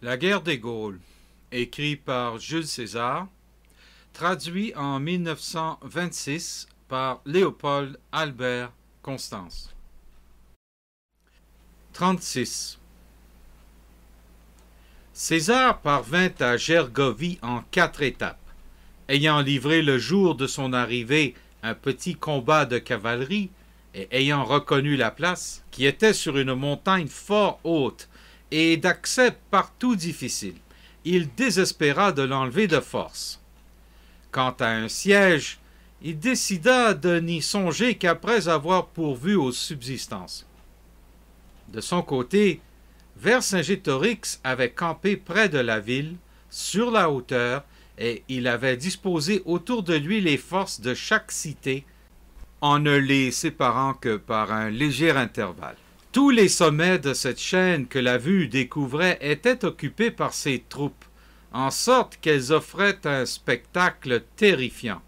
La guerre des Gaules, écrit par Jules César, traduit en 1926 par Léopold Albert Constance. 36. César parvint à Gergovie en quatre étapes, ayant livré le jour de son arrivée un petit combat de cavalerie et ayant reconnu la place, qui était sur une montagne fort haute et d'accès partout difficile. Il désespéra de l'enlever de force. Quant à un siège, il décida de n'y songer qu'après avoir pourvu aux subsistances. De son côté, Vercingétorix avait campé près de la ville, sur la hauteur, et il avait disposé autour de lui les forces de chaque cité, en ne les séparant que par un léger intervalle. Tous les sommets de cette chaîne que la vue découvrait étaient occupés par ses troupes, en sorte qu'elles offraient un spectacle terrifiant.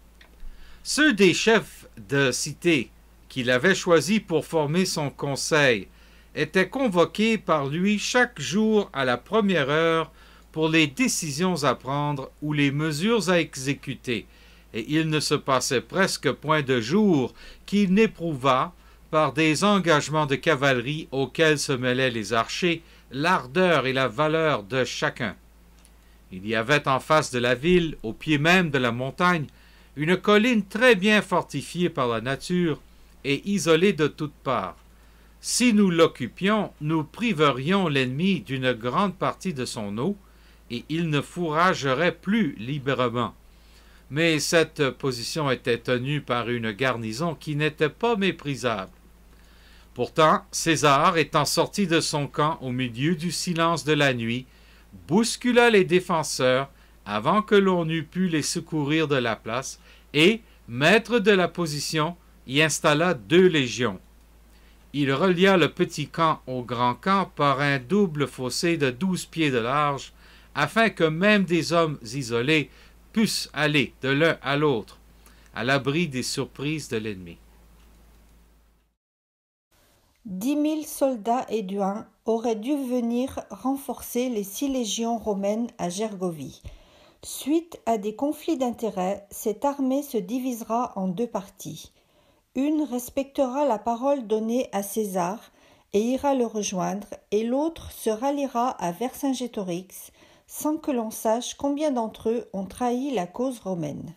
Ceux des chefs de cité qu'il avait choisis pour former son conseil étaient convoqués par lui chaque jour à la première heure pour les décisions à prendre ou les mesures à exécuter, et il ne se passait presque point de jour qu'il n'éprouvât par des engagements de cavalerie auxquels se mêlaient les archers, l'ardeur et la valeur de chacun. Il y avait en face de la ville, au pied même de la montagne, une colline très bien fortifiée par la nature et isolée de toutes parts. Si nous l'occupions, nous priverions l'ennemi d'une grande partie de son eau, et il ne fourragerait plus librement. Mais cette position était tenue par une garnison qui n'était pas méprisable Pourtant, César, étant sorti de son camp au milieu du silence de la nuit, bouscula les défenseurs avant que l'on eût pu les secourir de la place et, maître de la position, y installa deux légions. Il relia le petit camp au grand camp par un double fossé de douze pieds de large, afin que même des hommes isolés pussent aller de l'un à l'autre, à l'abri des surprises de l'ennemi. Dix mille soldats éduins auraient dû venir renforcer les six légions romaines à Gergovie. Suite à des conflits d'intérêts, cette armée se divisera en deux parties. Une respectera la parole donnée à César et ira le rejoindre, et l'autre se ralliera à Vercingétorix, sans que l'on sache combien d'entre eux ont trahi la cause romaine.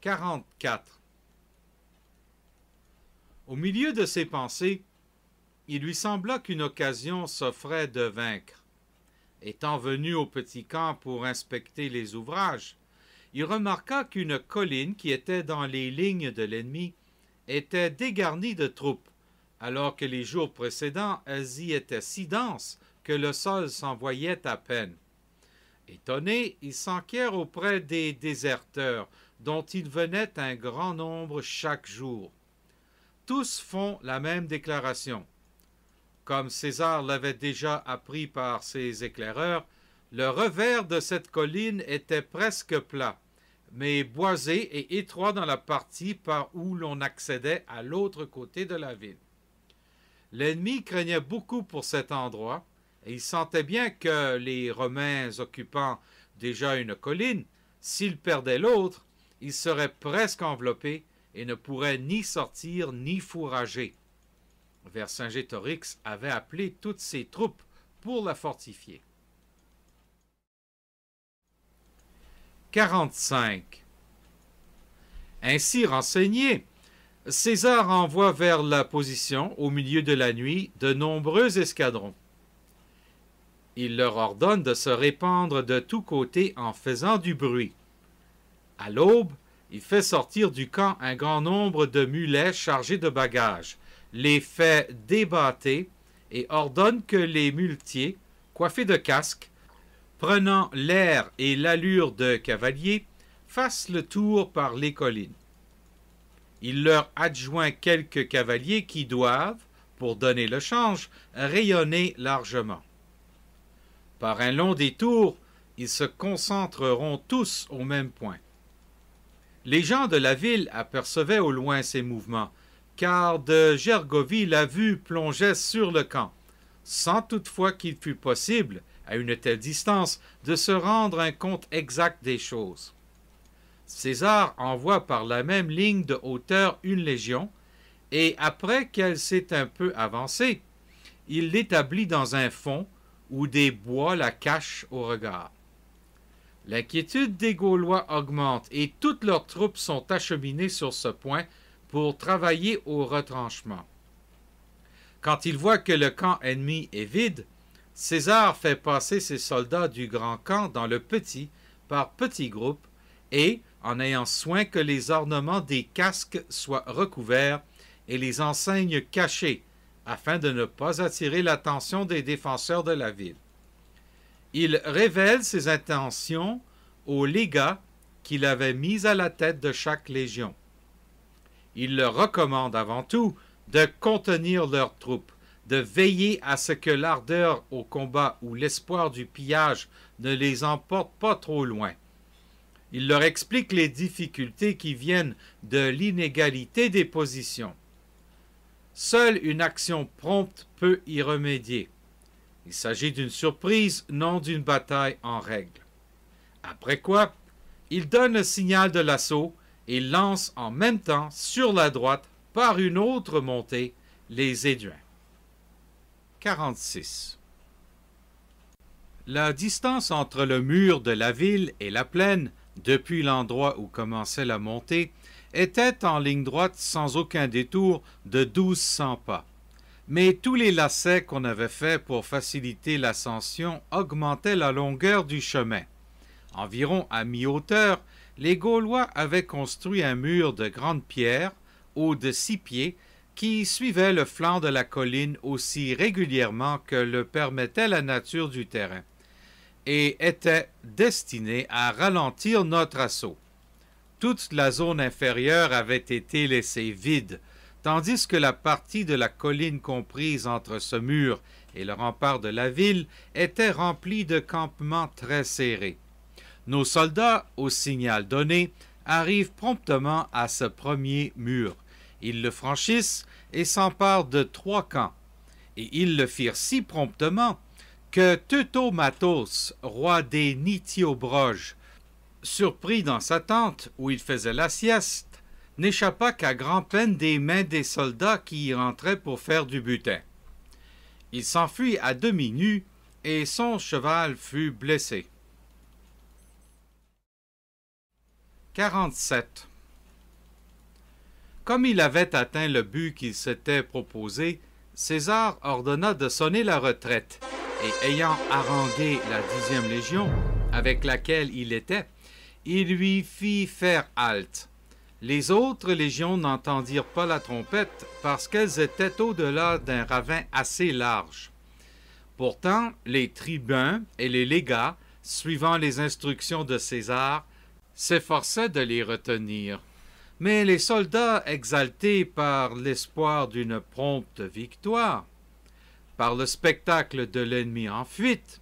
44. Au milieu de ses pensées, il lui sembla qu'une occasion s'offrait de vaincre. Étant venu au petit camp pour inspecter les ouvrages, il remarqua qu'une colline qui était dans les lignes de l'ennemi était dégarnie de troupes, alors que les jours précédents elles y étaient si denses que le sol s'en voyait à peine. Étonné, il s'enquiert auprès des déserteurs, dont il venait un grand nombre chaque jour tous font la même déclaration. Comme César l'avait déjà appris par ses éclaireurs, le revers de cette colline était presque plat, mais boisé et étroit dans la partie par où l'on accédait à l'autre côté de la ville. L'ennemi craignait beaucoup pour cet endroit, et il sentait bien que les Romains occupant déjà une colline, s'ils perdaient l'autre, ils seraient presque enveloppés et ne pourrait ni sortir ni fourrager. Vercingétorix avait appelé toutes ses troupes pour la fortifier. 45. Ainsi renseigné, César envoie vers la position, au milieu de la nuit, de nombreux escadrons. Il leur ordonne de se répandre de tous côtés en faisant du bruit. À l'aube, il fait sortir du camp un grand nombre de mulets chargés de bagages, les fait débattre et ordonne que les muletiers, coiffés de casques, prenant l'air et l'allure de cavaliers, fassent le tour par les collines. Il leur adjoint quelques cavaliers qui doivent, pour donner le change, rayonner largement. Par un long détour, ils se concentreront tous au même point. Les gens de la ville apercevaient au loin ces mouvements, car de Gergovie la vue plongeait sur le camp, sans toutefois qu'il fût possible, à une telle distance, de se rendre un compte exact des choses. César envoie par la même ligne de hauteur une légion, et après qu'elle s'est un peu avancée, il l'établit dans un fond où des bois la cachent au regard. L'inquiétude des Gaulois augmente et toutes leurs troupes sont acheminées sur ce point pour travailler au retranchement. Quand il voient que le camp ennemi est vide, César fait passer ses soldats du grand camp dans le petit par petits groupes et, en ayant soin que les ornements des casques soient recouverts et les enseignes cachées, afin de ne pas attirer l'attention des défenseurs de la ville. Il révèle ses intentions aux légats qu'il avait mis à la tête de chaque légion. Il leur recommande avant tout de contenir leurs troupes, de veiller à ce que l'ardeur au combat ou l'espoir du pillage ne les emporte pas trop loin. Il leur explique les difficultés qui viennent de l'inégalité des positions. Seule une action prompte peut y remédier. Il s'agit d'une surprise, non d'une bataille en règle. Après quoi, il donne le signal de l'assaut et lance en même temps sur la droite, par une autre montée, les Éduins. 46. La distance entre le mur de la ville et la plaine, depuis l'endroit où commençait la montée, était en ligne droite sans aucun détour de cents pas mais tous les lacets qu'on avait faits pour faciliter l'ascension augmentaient la longueur du chemin. Environ à mi-hauteur, les Gaulois avaient construit un mur de grande pierre, haut de six pieds, qui suivait le flanc de la colline aussi régulièrement que le permettait la nature du terrain, et était destiné à ralentir notre assaut. Toute la zone inférieure avait été laissée vide, tandis que la partie de la colline comprise entre ce mur et le rempart de la ville était remplie de campements très serrés. Nos soldats, au signal donné, arrivent promptement à ce premier mur. Ils le franchissent et s'emparent de trois camps. Et ils le firent si promptement que Teutomatos, roi des Nithiobroges, surpris dans sa tente où il faisait la sieste, n'échappa qu'à grand peine des mains des soldats qui y rentraient pour faire du butin. Il s'enfuit à demi nu et son cheval fut blessé. 47. Comme il avait atteint le but qu'il s'était proposé, César ordonna de sonner la retraite, et ayant harangué la dixième légion, avec laquelle il était, il lui fit faire halte. Les autres légions n'entendirent pas la trompette parce qu'elles étaient au-delà d'un ravin assez large. Pourtant, les tribuns et les légats, suivant les instructions de César, s'efforçaient de les retenir. Mais les soldats, exaltés par l'espoir d'une prompte victoire, par le spectacle de l'ennemi en fuite,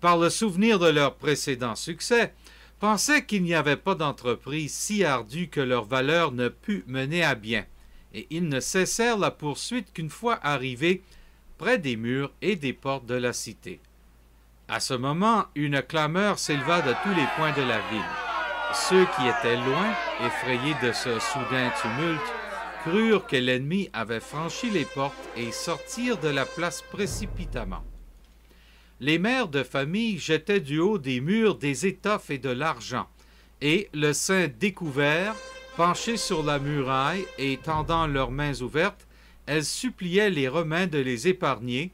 par le souvenir de leur précédent succès, pensaient qu'il n'y avait pas d'entreprise si ardue que leur valeur ne pût mener à bien, et ils ne cessèrent la poursuite qu'une fois arrivés près des murs et des portes de la cité. À ce moment, une clameur s'éleva de tous les points de la ville. Ceux qui étaient loin, effrayés de ce soudain tumulte, crurent que l'ennemi avait franchi les portes et sortirent de la place précipitamment les mères de famille jetaient du haut des murs des étoffes et de l'argent, et, le sein découvert, penché sur la muraille et tendant leurs mains ouvertes, elles suppliaient les Romains de les épargner,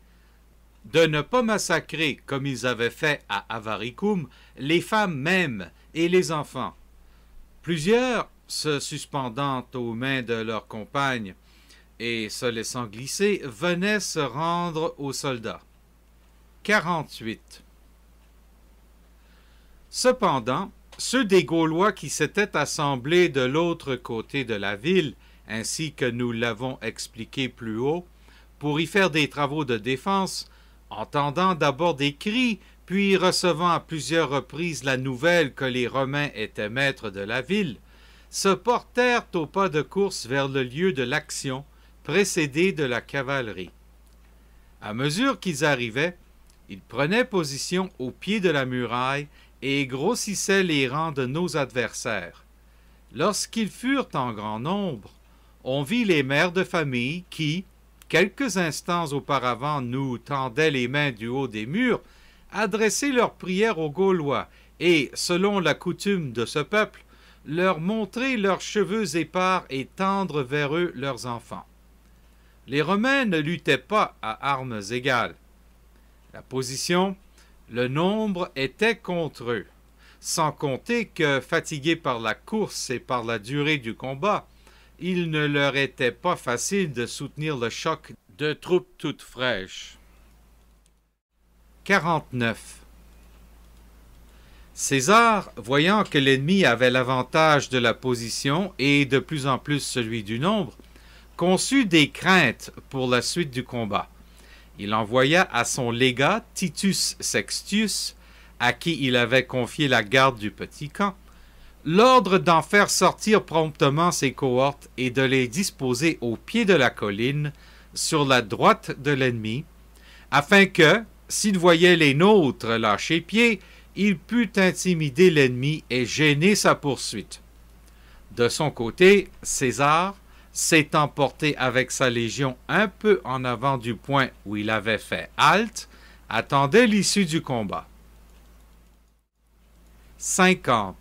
de ne pas massacrer, comme ils avaient fait à Avaricum, les femmes mêmes et les enfants. Plusieurs, se suspendant aux mains de leurs compagnes et se laissant glisser, venaient se rendre aux soldats. 48. Cependant, ceux des Gaulois qui s'étaient assemblés de l'autre côté de la ville, ainsi que nous l'avons expliqué plus haut, pour y faire des travaux de défense, entendant d'abord des cris, puis recevant à plusieurs reprises la nouvelle que les Romains étaient maîtres de la ville, se portèrent au pas de course vers le lieu de l'action, précédés de la cavalerie. À mesure qu'ils arrivaient, ils prenaient position au pied de la muraille et grossissaient les rangs de nos adversaires. Lorsqu'ils furent en grand nombre, on vit les mères de famille qui, quelques instants auparavant nous tendaient les mains du haut des murs, adresser leurs prières aux Gaulois et, selon la coutume de ce peuple, leur montrer leurs cheveux épars et tendre vers eux leurs enfants. Les Romains ne luttaient pas à armes égales la position, le nombre était contre eux, sans compter que, fatigués par la course et par la durée du combat, il ne leur était pas facile de soutenir le choc de troupes toutes fraîches. 49. César, voyant que l'ennemi avait l'avantage de la position et de plus en plus celui du nombre, conçut des craintes pour la suite du combat il envoya à son légat Titus Sextius, à qui il avait confié la garde du petit camp, l'ordre d'en faire sortir promptement ses cohortes et de les disposer au pied de la colline, sur la droite de l'ennemi, afin que, s'il voyait les nôtres lâcher pied, il pût intimider l'ennemi et gêner sa poursuite. De son côté, César, s'est emporté avec sa légion un peu en avant du point où il avait fait halte, attendait l'issue du combat. 50.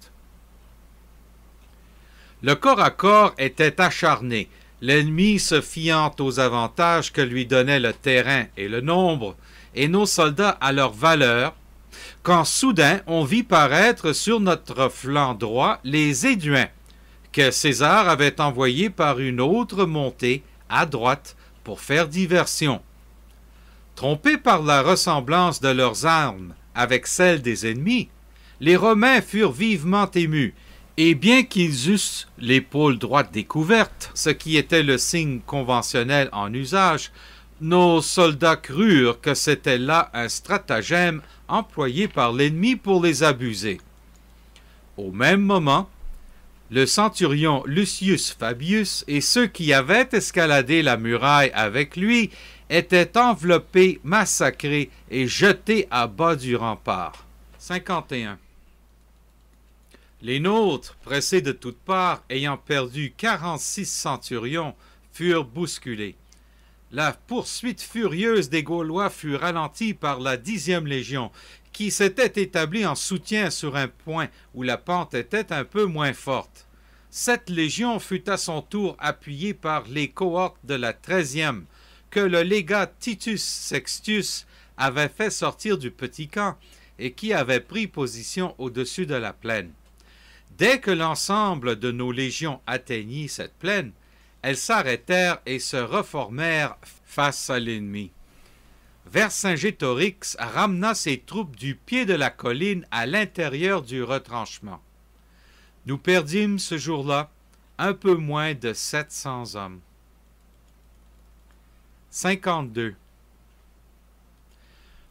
Le corps à corps était acharné, l'ennemi se fiant aux avantages que lui donnaient le terrain et le nombre, et nos soldats à leur valeur, quand soudain on vit paraître sur notre flanc droit les Éduins, que César avait envoyé par une autre montée à droite pour faire diversion. Trompés par la ressemblance de leurs armes avec celles des ennemis, les Romains furent vivement émus, et bien qu'ils eussent l'épaule droite découverte, ce qui était le signe conventionnel en usage, nos soldats crurent que c'était là un stratagème employé par l'ennemi pour les abuser. Au même moment, le centurion Lucius Fabius et ceux qui avaient escaladé la muraille avec lui étaient enveloppés, massacrés et jetés à bas du rempart. 51. Les nôtres, pressés de toutes parts, ayant perdu 46 centurions, furent bousculés. La poursuite furieuse des Gaulois fut ralentie par la dixième légion, qui s'était établi en soutien sur un point où la pente était un peu moins forte. Cette légion fut à son tour appuyée par les cohortes de la treizième que le légat Titus Sextius avait fait sortir du petit camp et qui avait pris position au-dessus de la plaine. Dès que l'ensemble de nos légions atteignit cette plaine, elles s'arrêtèrent et se reformèrent face à l'ennemi. Vercingétorix ramena ses troupes du pied de la colline à l'intérieur du retranchement. Nous perdîmes ce jour-là un peu moins de 700 hommes. 52.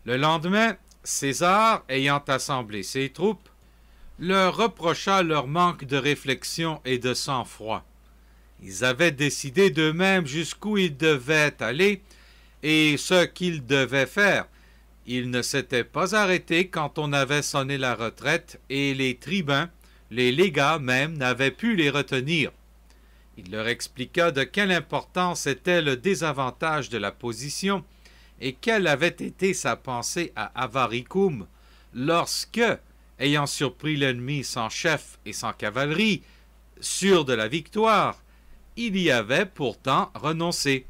Le lendemain, César, ayant assemblé ses troupes, leur reprocha leur manque de réflexion et de sang-froid. Ils avaient décidé d'eux-mêmes jusqu'où ils devaient aller, et ce qu'il devait faire. Il ne s'était pas arrêté quand on avait sonné la retraite et les tribuns, les légats même, n'avaient pu les retenir. Il leur expliqua de quelle importance était le désavantage de la position et quelle avait été sa pensée à Avaricum lorsque, ayant surpris l'ennemi sans chef et sans cavalerie, sûr de la victoire, il y avait pourtant renoncé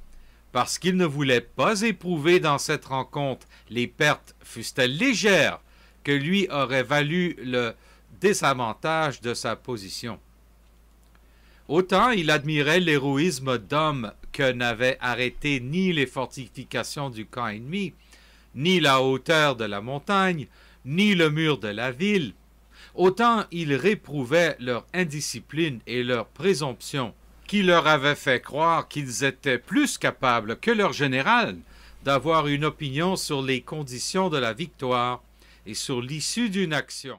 parce qu'il ne voulait pas éprouver dans cette rencontre les pertes, fussent-elles légères, que lui aurait valu le désavantage de sa position. Autant il admirait l'héroïsme d'hommes que n'avaient arrêté ni les fortifications du camp ennemi, ni la hauteur de la montagne, ni le mur de la ville, autant il réprouvait leur indiscipline et leur présomption qui leur avait fait croire qu'ils étaient plus capables que leur général d'avoir une opinion sur les conditions de la victoire et sur l'issue d'une action.